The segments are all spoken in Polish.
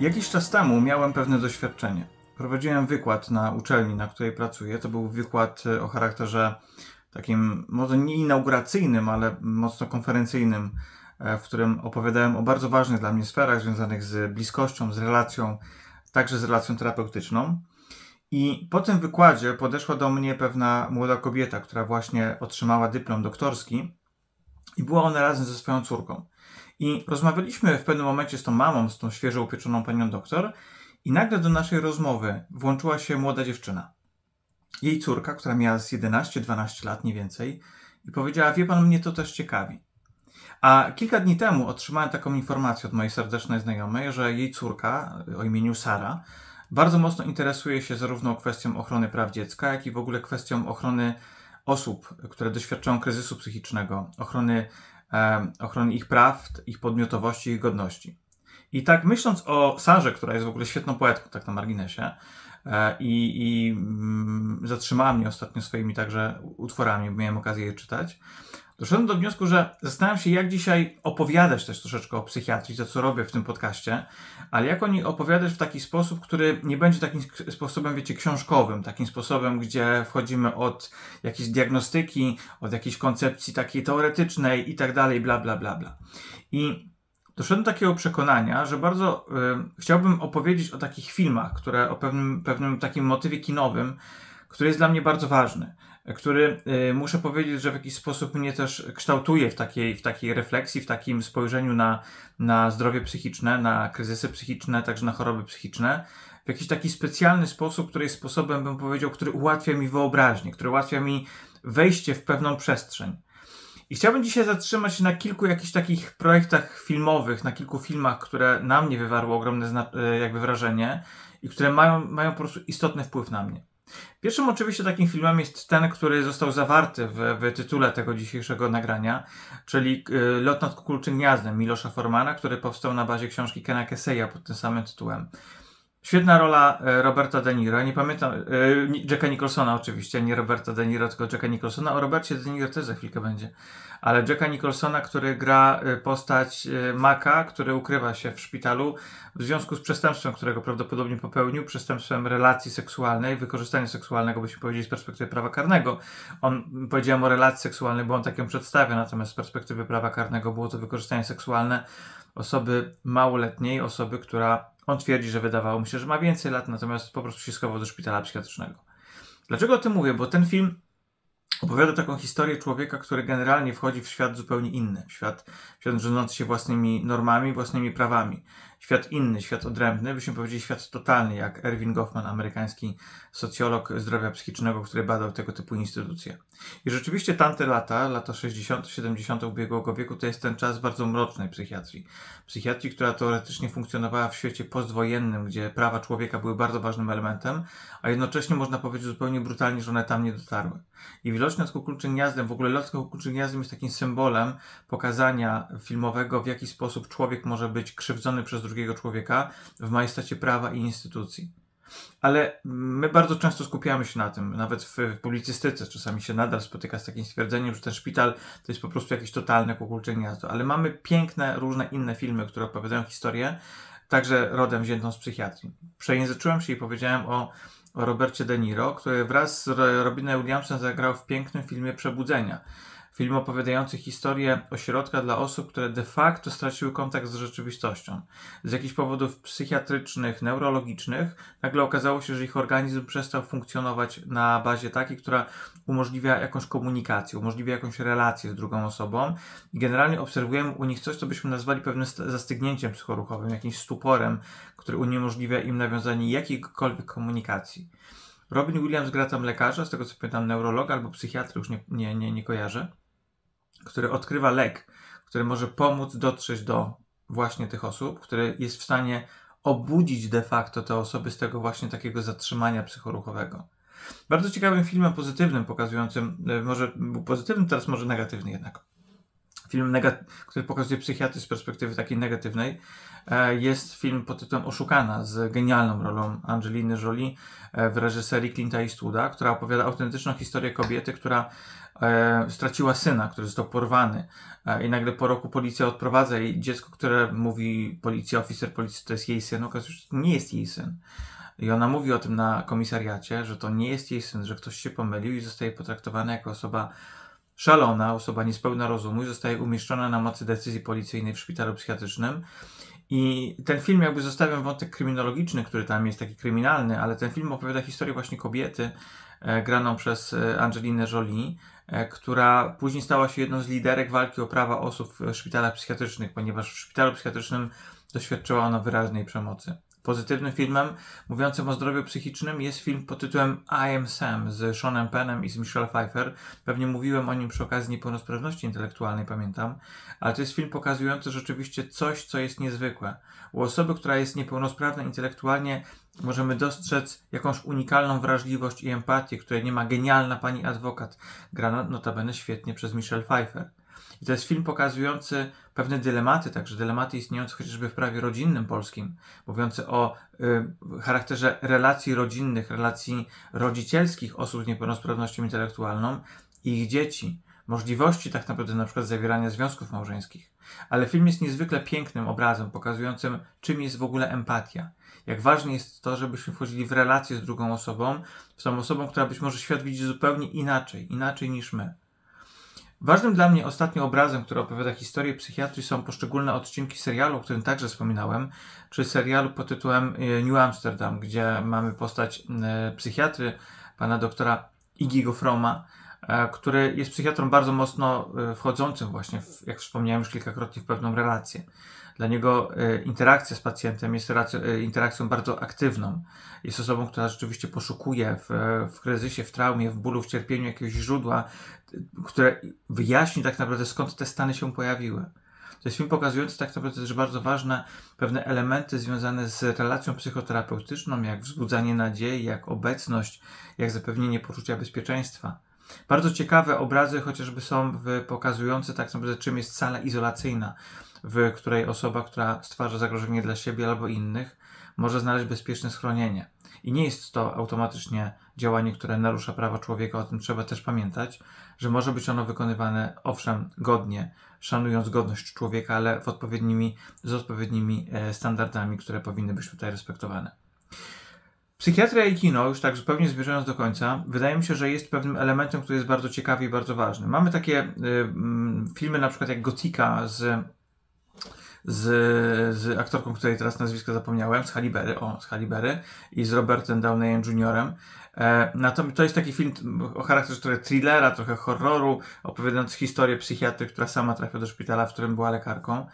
Jakiś czas temu miałem pewne doświadczenie. Prowadziłem wykład na uczelni, na której pracuję. To był wykład e, o charakterze takim, może nie inauguracyjnym, ale mocno konferencyjnym, e, w którym opowiadałem o bardzo ważnych dla mnie sferach związanych z bliskością, z relacją, także z relacją terapeutyczną. I po tym wykładzie podeszła do mnie pewna młoda kobieta, która właśnie otrzymała dyplom doktorski i była ona razem ze swoją córką. I rozmawialiśmy w pewnym momencie z tą mamą, z tą świeżo upieczoną panią doktor, i nagle do naszej rozmowy włączyła się młoda dziewczyna. Jej córka, która miała z 11-12 lat, nie więcej, i powiedziała: Wie pan, mnie to też ciekawi. A kilka dni temu otrzymałem taką informację od mojej serdecznej znajomej, że jej córka o imieniu Sara bardzo mocno interesuje się zarówno kwestią ochrony praw dziecka, jak i w ogóle kwestią ochrony osób, które doświadczają kryzysu psychicznego, ochrony E, ochrony ich praw, ich podmiotowości, ich godności. I tak myśląc o Sarze, która jest w ogóle świetną poetką, tak na marginesie, e, i, i mm, zatrzymała mnie ostatnio swoimi także utworami, bo miałem okazję je czytać, doszedłem do wniosku, że zastanawiam się, jak dzisiaj opowiadać też troszeczkę o psychiatrii, to co robię w tym podcaście, ale jak oni opowiadasz opowiadać w taki sposób, który nie będzie takim sposobem, wiecie, książkowym, takim sposobem, gdzie wchodzimy od jakiejś diagnostyki, od jakiejś koncepcji takiej teoretycznej i tak dalej, bla, bla, bla, bla. I doszedłem do takiego przekonania, że bardzo y, chciałbym opowiedzieć o takich filmach, które o pewnym, pewnym takim motywie kinowym, który jest dla mnie bardzo ważny, który y, muszę powiedzieć, że w jakiś sposób mnie też kształtuje w takiej, w takiej refleksji, w takim spojrzeniu na, na zdrowie psychiczne, na kryzysy psychiczne, także na choroby psychiczne. W jakiś taki specjalny sposób, który jest sposobem, bym powiedział, który ułatwia mi wyobraźnię, który ułatwia mi wejście w pewną przestrzeń. I chciałbym dzisiaj zatrzymać się na kilku jakichś takich projektach filmowych, na kilku filmach, które na mnie wywarły ogromne e, jakby wrażenie i które mają, mają po prostu istotny wpływ na mnie. Pierwszym oczywiście takim filmem jest ten, który został zawarty w, w tytule tego dzisiejszego nagrania, czyli y, Lot nad kukulczym gniazdem Milosza Formana, który powstał na bazie książki Kena Keseya pod tym samym tytułem. Świetna rola e, Roberta De Niro, nie pamiętam, e, Jacka Nicholsona oczywiście, nie Roberta De Niro, tylko Jacka Nicholsona, o Robercie De Niro też za chwilkę będzie, ale Jacka Nicholsona, który gra e, postać Maka, który ukrywa się w szpitalu w związku z przestępstwem, którego prawdopodobnie popełnił, przestępstwem relacji seksualnej, wykorzystania seksualnego, byśmy powiedzieli z perspektywy prawa karnego. On, powiedziałem o relacji seksualnej, bo on tak ją przedstawia, natomiast z perspektywy prawa karnego było to wykorzystanie seksualne osoby małoletniej, osoby, która on twierdzi, że wydawało mu się, że ma więcej lat, natomiast po prostu się schował do szpitala psychiatrycznego. Dlaczego o tym mówię? Bo ten film opowiada taką historię człowieka, który generalnie wchodzi w świat zupełnie inny, w świat, w świat rządzący się własnymi normami, własnymi prawami świat inny, świat odrębny, byśmy powiedzieli świat totalny, jak Erwin Goffman, amerykański socjolog zdrowia psychicznego, który badał tego typu instytucje. I rzeczywiście tamte lata, lata 60., 70. ubiegłego wieku, to jest ten czas bardzo mrocznej psychiatrii. Psychiatrii, która teoretycznie funkcjonowała w świecie postwojennym, gdzie prawa człowieka były bardzo ważnym elementem, a jednocześnie można powiedzieć zupełnie brutalnie, że one tam nie dotarły. I widocznie nad kukułczym gniazdem, w ogóle lot nad gniazdem jest takim symbolem pokazania filmowego, w jaki sposób człowiek może być krzywdzony przez drugiego człowieka w majestacie prawa i instytucji. Ale my bardzo często skupiamy się na tym, nawet w, w publicystyce czasami się nadal spotyka z takim stwierdzeniem, że ten szpital to jest po prostu jakieś totalne kukulcze gniazdo. Ale mamy piękne, różne inne filmy, które opowiadają historię, także rodem wziętą z psychiatrii. Przejęzyczyłem się i powiedziałem o, o Robercie De Niro, który wraz z Robinem Williamsem zagrał w pięknym filmie Przebudzenia Film opowiadający historię ośrodka dla osób, które de facto straciły kontakt z rzeczywistością. Z jakichś powodów psychiatrycznych, neurologicznych, nagle okazało się, że ich organizm przestał funkcjonować na bazie takiej, która umożliwia jakąś komunikację, umożliwia jakąś relację z drugą osobą. I generalnie obserwujemy u nich coś, co byśmy nazwali pewnym zastygnięciem psychoruchowym, jakimś stuporem, który uniemożliwia im nawiązanie jakiejkolwiek komunikacji. Robin Williams gra tam lekarza, z tego co pamiętam, neurologa albo psychiatry, już nie, nie, nie, nie kojarzę który odkrywa lek, który może pomóc dotrzeć do właśnie tych osób, który jest w stanie obudzić de facto te osoby z tego właśnie takiego zatrzymania psychoruchowego. Bardzo ciekawym filmem pozytywnym, pokazującym, e, może był pozytywny, teraz może negatywny jednak. Film, który pokazuje psychiatry z perspektywy takiej negatywnej, e, jest film pod tytułem Oszukana z genialną rolą Angeliny Jolie e, w reżyserii Clint'a Eastwooda, która opowiada autentyczną historię kobiety, która E, straciła syna, który został porwany e, i nagle po roku policja odprowadza jej dziecko, które mówi policja, oficer policji, to jest jej syn, okazuje się, że to nie jest jej syn. I ona mówi o tym na komisariacie, że to nie jest jej syn, że ktoś się pomylił i zostaje potraktowana jako osoba szalona, osoba niespełna rozumu i zostaje umieszczona na mocy decyzji policyjnej w szpitalu psychiatrycznym. I ten film jakby zostawiam wątek kryminologiczny, który tam jest taki kryminalny, ale ten film opowiada historię właśnie kobiety e, graną przez e, Angelinę Jolie, E, która później stała się jedną z liderek walki o prawa osób w szpitalach psychiatrycznych, ponieważ w szpitalu psychiatrycznym doświadczyła ona wyraźnej przemocy. Pozytywnym filmem mówiącym o zdrowiu psychicznym jest film pod tytułem I Am Sam z Seanem Pennem i z Michelle Pfeiffer. Pewnie mówiłem o nim przy okazji niepełnosprawności intelektualnej, pamiętam, ale to jest film pokazujący rzeczywiście coś, co jest niezwykłe. U osoby, która jest niepełnosprawna intelektualnie, możemy dostrzec jakąś unikalną wrażliwość i empatię, której nie ma genialna pani adwokat, grana notabene świetnie przez Michelle Pfeiffer. I to jest film pokazujący pewne dylematy, także dylematy istniejące chociażby w prawie rodzinnym polskim, mówiące o y, charakterze relacji rodzinnych, relacji rodzicielskich osób z niepełnosprawnością intelektualną i ich dzieci możliwości tak naprawdę na przykład zawierania związków małżeńskich. Ale film jest niezwykle pięknym obrazem pokazującym, czym jest w ogóle empatia. Jak ważne jest to, żebyśmy wchodzili w relacje z drugą osobą, z tą osobą, która być może świat widzi zupełnie inaczej, inaczej niż my. Ważnym dla mnie ostatnim obrazem, który opowiada historię psychiatrii, są poszczególne odcinki serialu, o którym także wspominałem, czy serialu pod tytułem e, New Amsterdam, gdzie mamy postać e, psychiatry, pana doktora Igiego Froma, E, który jest psychiatrą bardzo mocno e, wchodzącym właśnie, w, jak wspomniałem już kilkakrotnie, w pewną relację. Dla niego e, interakcja z pacjentem jest interakcją bardzo aktywną. Jest osobą, która rzeczywiście poszukuje w, w kryzysie, w traumie, w bólu, w cierpieniu jakiegoś źródła, które wyjaśni tak naprawdę skąd te stany się pojawiły. To jest film pokazujący tak naprawdę też bardzo ważne pewne elementy związane z relacją psychoterapeutyczną, jak wzbudzanie nadziei, jak obecność, jak zapewnienie poczucia bezpieczeństwa. Bardzo ciekawe obrazy chociażby są w, pokazujące tak naprawdę czym jest sala izolacyjna, w której osoba, która stwarza zagrożenie dla siebie albo innych, może znaleźć bezpieczne schronienie. I nie jest to automatycznie działanie, które narusza prawa człowieka, o tym trzeba też pamiętać, że może być ono wykonywane, owszem, godnie, szanując godność człowieka, ale w odpowiednimi, z odpowiednimi e, standardami, które powinny być tutaj respektowane. Psychiatria i kino, już tak zupełnie zbliżając do końca, wydaje mi się, że jest pewnym elementem, który jest bardzo ciekawy i bardzo ważny. Mamy takie y, mm, filmy na przykład jak Gotika z, z, z aktorką, której teraz nazwisko zapomniałem, z Halibery, o, z Halibery i z Robertem Downeyem Jr. E, natomiast to jest taki film o charakterze trochę thrillera, trochę horroru, opowiadający historię psychiatry, która sama trafia do szpitala, w którym była lekarką.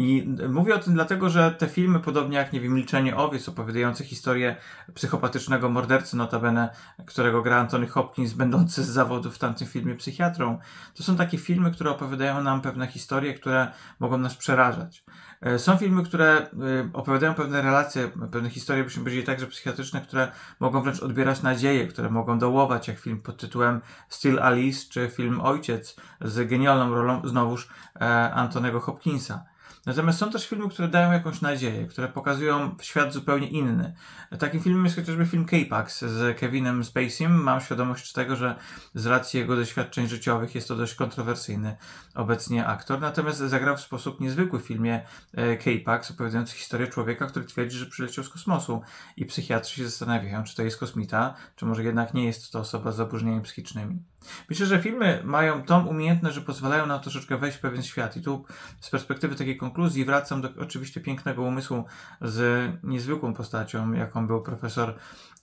I mówię o tym dlatego, że te filmy, podobnie jak, nie wiem, Milczenie Owiec, opowiadające historię psychopatycznego mordercy, notabene, którego gra Anthony Hopkins, będący z zawodu w tamtym filmie psychiatrą, to są takie filmy, które opowiadają nam pewne historie, które mogą nas przerażać. E, są filmy, które e, opowiadają pewne relacje, pewne historie, byśmy powiedzieli także psychiatryczne, które mogą wręcz odbierać nadzieję, które mogą dołować, jak film pod tytułem Still Alice, czy film Ojciec z genialną rolą znowuż e, Antonego Hopkinsa. Natomiast są też filmy, które dają jakąś nadzieję, które pokazują świat zupełnie inny. Takim filmem jest chociażby film K-Pax z Kevinem Spacey'em. Mam świadomość tego, że z racji jego doświadczeń życiowych jest to dość kontrowersyjny obecnie aktor, natomiast zagrał w sposób niezwykły w filmie e, K-Pax opowiadający historię człowieka, który twierdzi, że przyleciał z kosmosu i psychiatrzy się zastanawiają, czy to jest kosmita, czy może jednak nie jest to osoba z zaburzeniami psychicznymi. Myślę, że filmy mają tą umiejętność, że pozwalają na troszeczkę wejść w pewien świat. I tu z perspektywy takiej konkluzji wracam do oczywiście pięknego umysłu z niezwykłą postacią, jaką był profesor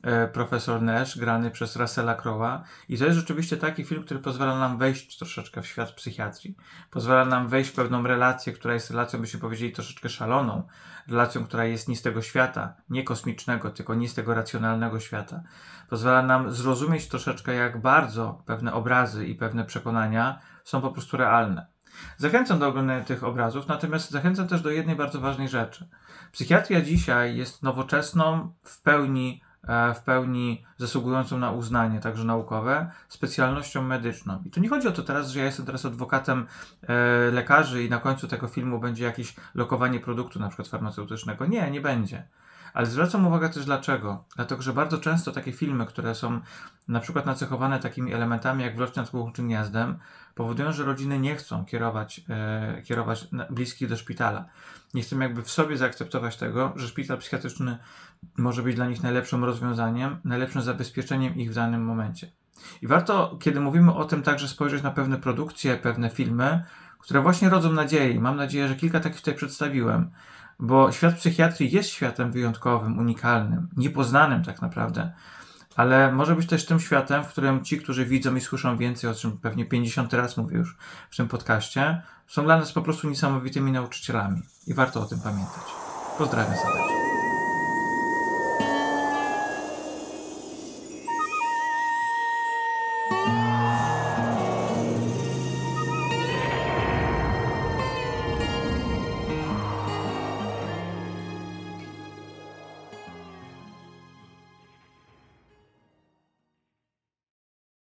E, profesor Nash, grany przez Russella Crowe'a. I to jest rzeczywiście taki film, który pozwala nam wejść troszeczkę w świat psychiatrii. Pozwala nam wejść w pewną relację, która jest relacją, byśmy powiedzieli, troszeczkę szaloną. Relacją, która jest nie z tego świata, nie kosmicznego, tylko nie z tego racjonalnego świata. Pozwala nam zrozumieć troszeczkę, jak bardzo pewne obrazy i pewne przekonania są po prostu realne. Zachęcam do oglądania tych obrazów, natomiast zachęcam też do jednej bardzo ważnej rzeczy. Psychiatria dzisiaj jest nowoczesną, w pełni E, w pełni zasługującą na uznanie, także naukowe, specjalnością medyczną. I tu nie chodzi o to teraz, że ja jestem teraz adwokatem e, lekarzy i na końcu tego filmu będzie jakieś lokowanie produktu, na przykład farmaceutycznego. Nie, nie będzie. Ale zwracam uwagę też dlaczego. Dlatego, że bardzo często takie filmy, które są na przykład nacechowane takimi elementami jak Wloć nad czy gniazdem, powodują, że rodziny nie chcą kierować, e, kierować bliskich do szpitala. Nie chcą jakby w sobie zaakceptować tego, że szpital psychiatryczny może być dla nich najlepszym rozwiązaniem, najlepszym zabezpieczeniem ich w danym momencie. I warto, kiedy mówimy o tym, także spojrzeć na pewne produkcje, pewne filmy, które właśnie rodzą nadzieję. Mam nadzieję, że kilka takich tutaj przedstawiłem, bo świat psychiatrii jest światem wyjątkowym, unikalnym, niepoznanym tak naprawdę, ale może być też tym światem, w którym ci, którzy widzą i słyszą więcej, o czym pewnie 50 raz mówię już w tym podcaście, są dla nas po prostu niesamowitymi nauczycielami i warto o tym pamiętać. Pozdrawiam serdecznie.